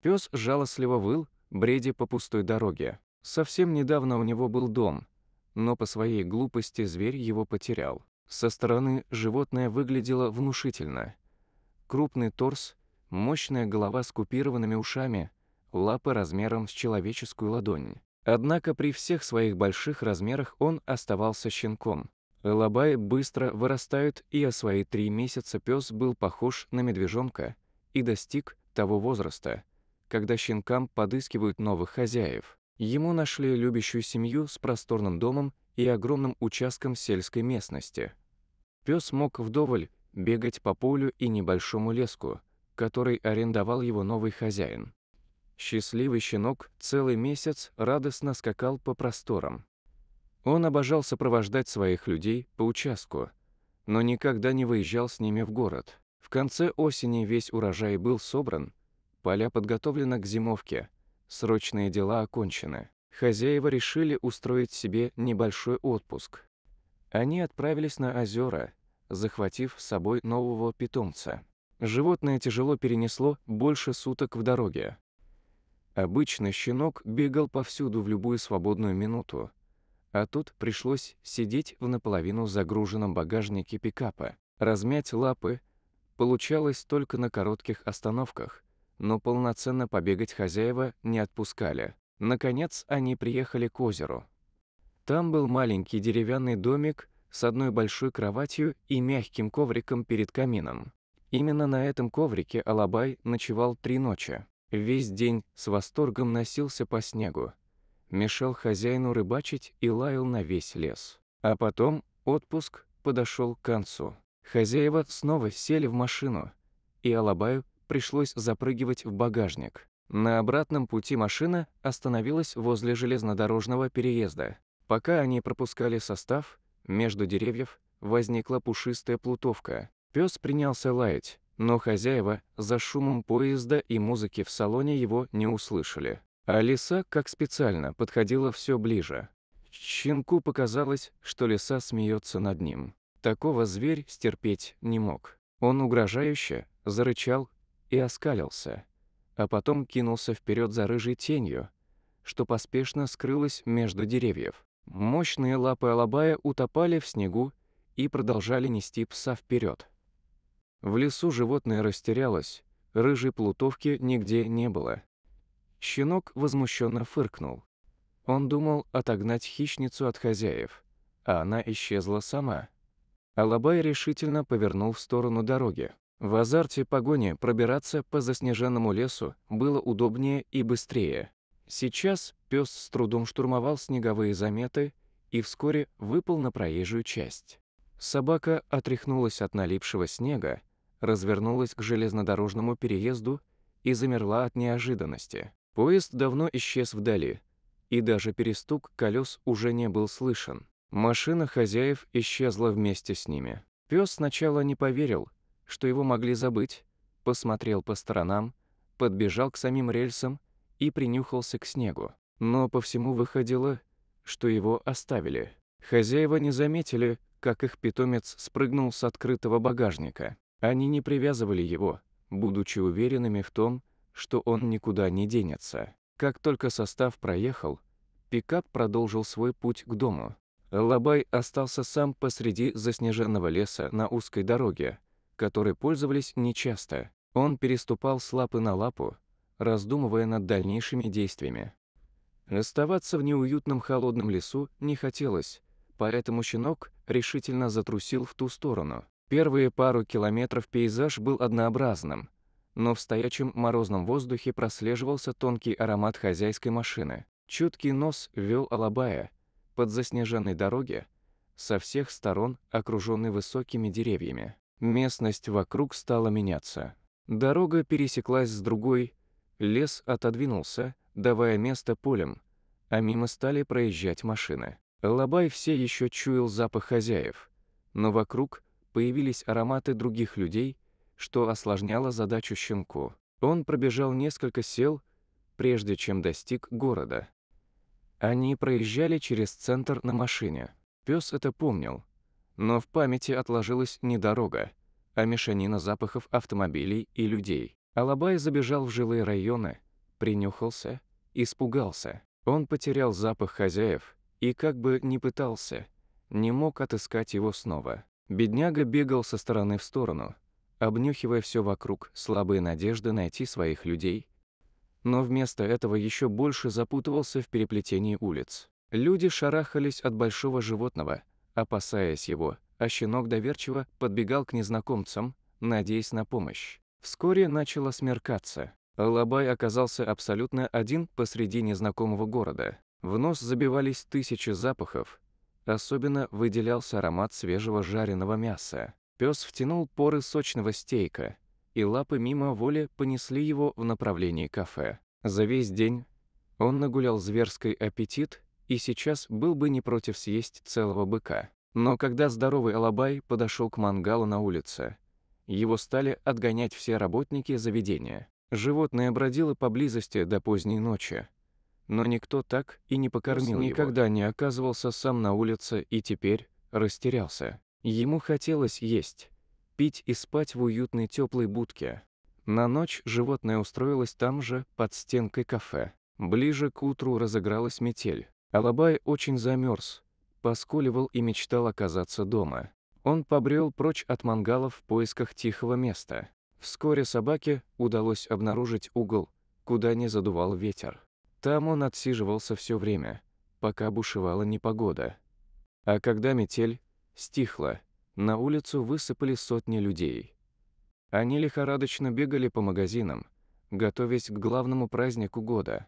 Пес жалостливо выл, бредя по пустой дороге. Совсем недавно у него был дом, но по своей глупости зверь его потерял. Со стороны животное выглядело внушительно. Крупный торс, мощная голова с купированными ушами, лапы размером с человеческую ладонь. Однако при всех своих больших размерах он оставался щенком. Лобаи быстро вырастают, и о свои три месяца пес был похож на медвежонка и достиг того возраста – когда щенкам подыскивают новых хозяев. Ему нашли любящую семью с просторным домом и огромным участком сельской местности. Пес мог вдоволь бегать по полю и небольшому леску, который арендовал его новый хозяин. Счастливый щенок целый месяц радостно скакал по просторам. Он обожал сопровождать своих людей по участку, но никогда не выезжал с ними в город. В конце осени весь урожай был собран, Поля подготовлены к зимовке. Срочные дела окончены. Хозяева решили устроить себе небольшой отпуск. Они отправились на озера, захватив с собой нового питомца. Животное тяжело перенесло больше суток в дороге. Обычно щенок бегал повсюду в любую свободную минуту, а тут пришлось сидеть в наполовину загруженном багажнике пикапа. Размять лапы получалось только на коротких остановках, но полноценно побегать хозяева не отпускали. Наконец они приехали к озеру. Там был маленький деревянный домик с одной большой кроватью и мягким ковриком перед камином. Именно на этом коврике Алабай ночевал три ночи. Весь день с восторгом носился по снегу. Мешал хозяину рыбачить и лаял на весь лес. А потом отпуск подошел к концу. Хозяева снова сели в машину, и Алабаю пришлось запрыгивать в багажник. На обратном пути машина остановилась возле железнодорожного переезда. Пока они пропускали состав, между деревьев возникла пушистая плутовка. Пес принялся лаять, но хозяева за шумом поезда и музыки в салоне его не услышали. А лиса, как специально, подходила все ближе. Щенку показалось, что лиса смеется над ним. Такого зверь стерпеть не мог. Он угрожающе зарычал и оскалился, а потом кинулся вперед за рыжей тенью, что поспешно скрылась между деревьев. Мощные лапы Алабая утопали в снегу и продолжали нести пса вперед. В лесу животное растерялось, рыжей плутовки нигде не было. Щенок возмущенно фыркнул. Он думал отогнать хищницу от хозяев, а она исчезла сама. Алабай решительно повернул в сторону дороги. В азарте погони пробираться по заснеженному лесу было удобнее и быстрее. Сейчас пес с трудом штурмовал снеговые заметы и вскоре выпал на проезжую часть. Собака отряхнулась от налипшего снега, развернулась к железнодорожному переезду и замерла от неожиданности. Поезд давно исчез вдали, и даже перестук колес уже не был слышен. Машина хозяев исчезла вместе с ними. Пес сначала не поверил, что его могли забыть, посмотрел по сторонам, подбежал к самим рельсам и принюхался к снегу. Но по всему выходило, что его оставили. Хозяева не заметили, как их питомец спрыгнул с открытого багажника. Они не привязывали его, будучи уверенными в том, что он никуда не денется. Как только состав проехал, пикап продолжил свой путь к дому. Лабай остался сам посреди заснеженного леса на узкой дороге, которой пользовались нечасто. Он переступал с лапы на лапу, раздумывая над дальнейшими действиями. Оставаться в неуютном холодном лесу не хотелось, поэтому щенок решительно затрусил в ту сторону. Первые пару километров пейзаж был однообразным, но в стоячем морозном воздухе прослеживался тонкий аромат хозяйской машины. Чуткий нос вел Алабая под заснеженной дороге, со всех сторон окруженный высокими деревьями. Местность вокруг стала меняться. Дорога пересеклась с другой, лес отодвинулся, давая место полям, а мимо стали проезжать машины. Лобай все еще чуял запах хозяев, но вокруг появились ароматы других людей, что осложняло задачу щенку. Он пробежал несколько сел, прежде чем достиг города. Они проезжали через центр на машине. Пес это помнил, но в памяти отложилась не дорога, а мешанина запахов автомобилей и людей. Алабай забежал в жилые районы, принюхался, испугался. Он потерял запах хозяев и как бы не пытался, не мог отыскать его снова. Бедняга бегал со стороны в сторону, обнюхивая все вокруг, слабые надежды найти своих людей. Но вместо этого еще больше запутывался в переплетении улиц. Люди шарахались от большого животного, опасаясь его, а щенок доверчиво подбегал к незнакомцам, надеясь на помощь. Вскоре начало смеркаться. Алабай оказался абсолютно один посреди незнакомого города. В нос забивались тысячи запахов. Особенно выделялся аромат свежего жареного мяса. Пес втянул поры сочного стейка, и лапы мимо воли понесли его в направлении кафе. За весь день он нагулял зверский аппетит и сейчас был бы не против съесть целого быка. Но когда здоровый Алабай подошел к мангалу на улице, его стали отгонять все работники заведения. Животное бродило поблизости до поздней ночи. Но никто так и не покормил его. Никогда не оказывался сам на улице и теперь растерялся. Ему хотелось есть, пить и спать в уютной теплой будке. На ночь животное устроилось там же, под стенкой кафе. Ближе к утру разыгралась метель. Алабай очень замерз, поскуливал и мечтал оказаться дома. Он побрел прочь от мангалов в поисках тихого места. Вскоре собаке удалось обнаружить угол, куда не задувал ветер. Там он отсиживался все время, пока бушевала непогода. А когда метель стихла, на улицу высыпали сотни людей. Они лихорадочно бегали по магазинам, готовясь к главному празднику года.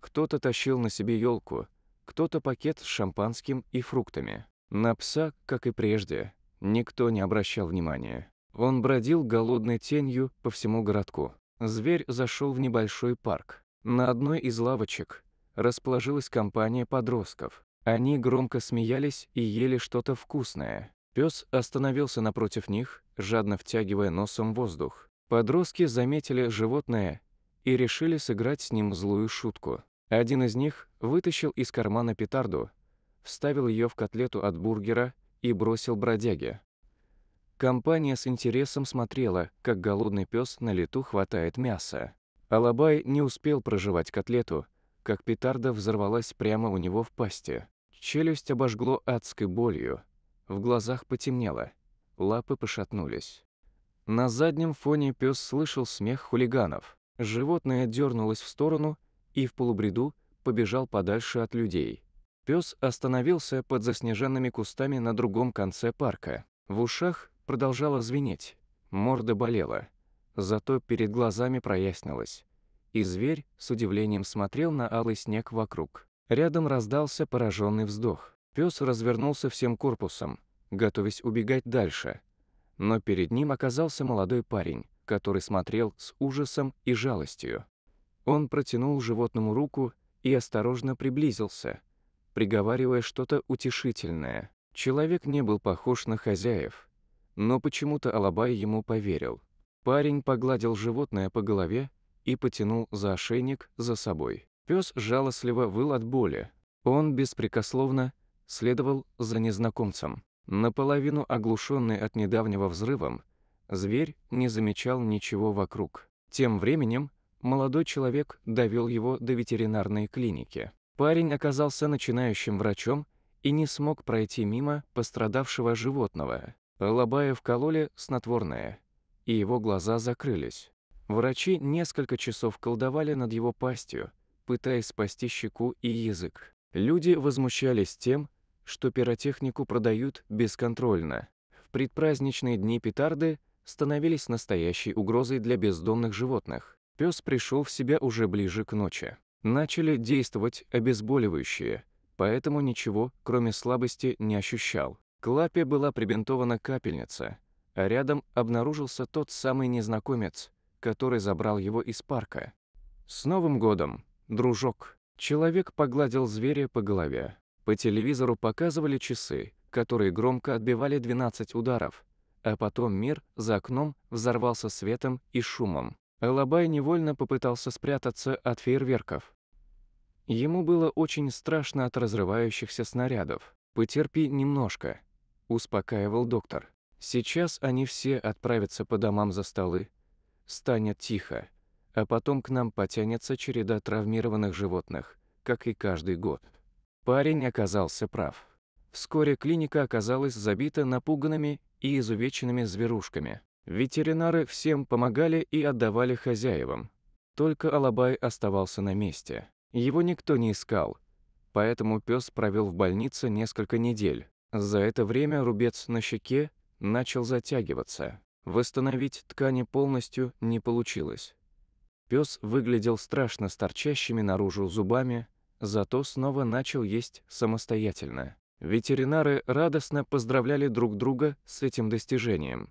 Кто-то тащил на себе елку, кто-то пакет с шампанским и фруктами. На пса, как и прежде, никто не обращал внимания. Он бродил голодной тенью по всему городку. Зверь зашел в небольшой парк. На одной из лавочек расположилась компания подростков. Они громко смеялись и ели что-то вкусное. Пес остановился напротив них, жадно втягивая носом воздух. Подростки заметили животное и решили сыграть с ним злую шутку. Один из них вытащил из кармана петарду, вставил ее в котлету от бургера и бросил бродяге. Компания с интересом смотрела, как голодный пес на лету хватает мяса. Алабай не успел проживать котлету, как петарда взорвалась прямо у него в пасти. Челюсть обожгло адской болью, в глазах потемнело, лапы пошатнулись. На заднем фоне пес слышал смех хулиганов. Животное дернулось в сторону и в полубреду побежал подальше от людей. Пес остановился под заснеженными кустами на другом конце парка. В ушах продолжало звенеть, морда болела, зато перед глазами прояснилось. И зверь с удивлением смотрел на алый снег вокруг. Рядом раздался пораженный вздох. Пес развернулся всем корпусом, готовясь убегать дальше. Но перед ним оказался молодой парень, который смотрел с ужасом и жалостью. Он протянул животному руку и осторожно приблизился, приговаривая что-то утешительное. Человек не был похож на хозяев, но почему-то Алабай ему поверил. Парень погладил животное по голове и потянул за ошейник за собой. Пес жалостливо выл от боли. Он беспрекословно следовал за незнакомцем. Наполовину оглушенный от недавнего взрывом, зверь не замечал ничего вокруг. Тем временем Молодой человек довел его до ветеринарной клиники. Парень оказался начинающим врачом и не смог пройти мимо пострадавшего животного. Лобаев кололи снотворное, и его глаза закрылись. Врачи несколько часов колдовали над его пастью, пытаясь спасти щеку и язык. Люди возмущались тем, что пиротехнику продают бесконтрольно. В предпраздничные дни петарды становились настоящей угрозой для бездомных животных. Пес пришел в себя уже ближе к ночи. Начали действовать обезболивающие, поэтому ничего, кроме слабости, не ощущал. К лапе была прибинтована капельница, а рядом обнаружился тот самый незнакомец, который забрал его из парка. «С Новым годом, дружок!» Человек погладил зверя по голове. По телевизору показывали часы, которые громко отбивали 12 ударов, а потом мир за окном взорвался светом и шумом. Элабай невольно попытался спрятаться от фейерверков. Ему было очень страшно от разрывающихся снарядов. «Потерпи немножко», — успокаивал доктор. «Сейчас они все отправятся по домам за столы. Станет тихо, а потом к нам потянется череда травмированных животных, как и каждый год». Парень оказался прав. Вскоре клиника оказалась забита напуганными и изувеченными зверушками. Ветеринары всем помогали и отдавали хозяевам. Только Алабай оставался на месте. Его никто не искал, поэтому пес провел в больнице несколько недель. За это время рубец на щеке начал затягиваться. Восстановить ткани полностью не получилось. Пес выглядел страшно с торчащими наружу зубами, зато снова начал есть самостоятельно. Ветеринары радостно поздравляли друг друга с этим достижением.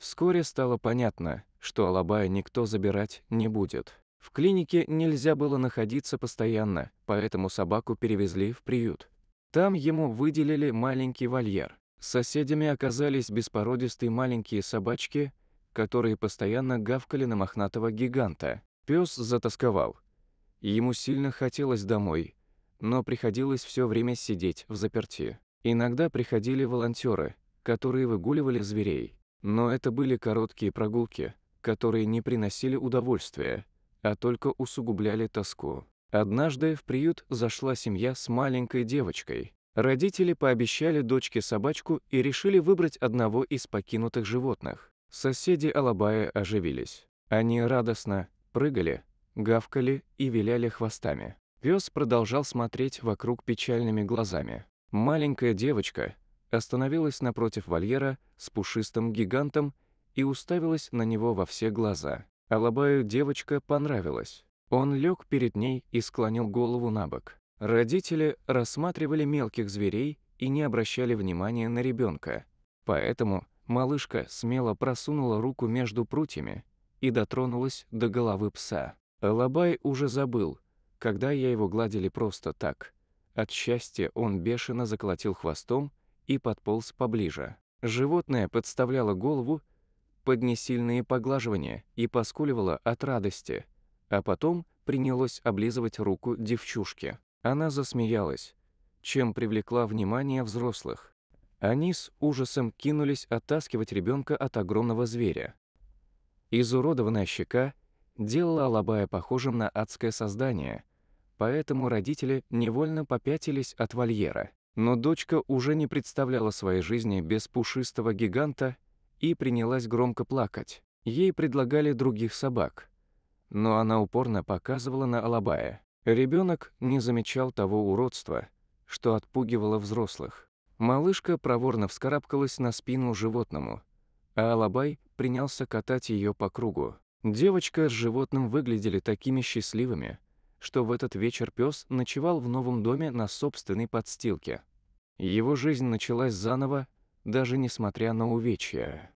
Вскоре стало понятно, что Алабая никто забирать не будет. В клинике нельзя было находиться постоянно, поэтому собаку перевезли в приют. Там ему выделили маленький вольер. Соседями оказались беспородистые маленькие собачки, которые постоянно гавкали на мохнатого гиганта. Пёс затасковал. Ему сильно хотелось домой, но приходилось все время сидеть в заперти. Иногда приходили волонтеры, которые выгуливали зверей. Но это были короткие прогулки, которые не приносили удовольствия, а только усугубляли тоску. Однажды в приют зашла семья с маленькой девочкой. Родители пообещали дочке собачку и решили выбрать одного из покинутых животных. Соседи Алабая оживились. Они радостно прыгали, гавкали и виляли хвостами. Пес продолжал смотреть вокруг печальными глазами. Маленькая девочка, остановилась напротив вольера с пушистым гигантом и уставилась на него во все глаза. Алабаю девочка понравилась. Он лег перед ней и склонил голову на бок. Родители рассматривали мелких зверей и не обращали внимания на ребенка. Поэтому малышка смело просунула руку между прутьями и дотронулась до головы пса. Алабай уже забыл, когда я его гладили просто так. От счастья он бешено заколотил хвостом и подполз поближе. Животное подставляло голову под несильные поглаживания и поскуливало от радости, а потом принялось облизывать руку девчушки. Она засмеялась, чем привлекла внимание взрослых. Они с ужасом кинулись оттаскивать ребенка от огромного зверя. Изуродованная щека делала Алабая похожим на адское создание, поэтому родители невольно попятились от вольера. Но дочка уже не представляла своей жизни без пушистого гиганта и принялась громко плакать. Ей предлагали других собак. Но она упорно показывала на Алабая. Ребенок не замечал того уродства, что отпугивало взрослых. Малышка проворно вскарабкалась на спину животному, а Алабай принялся катать ее по кругу. Девочка с животным выглядели такими счастливыми – что в этот вечер пес ночевал в новом доме на собственной подстилке. Его жизнь началась заново, даже несмотря на увечья.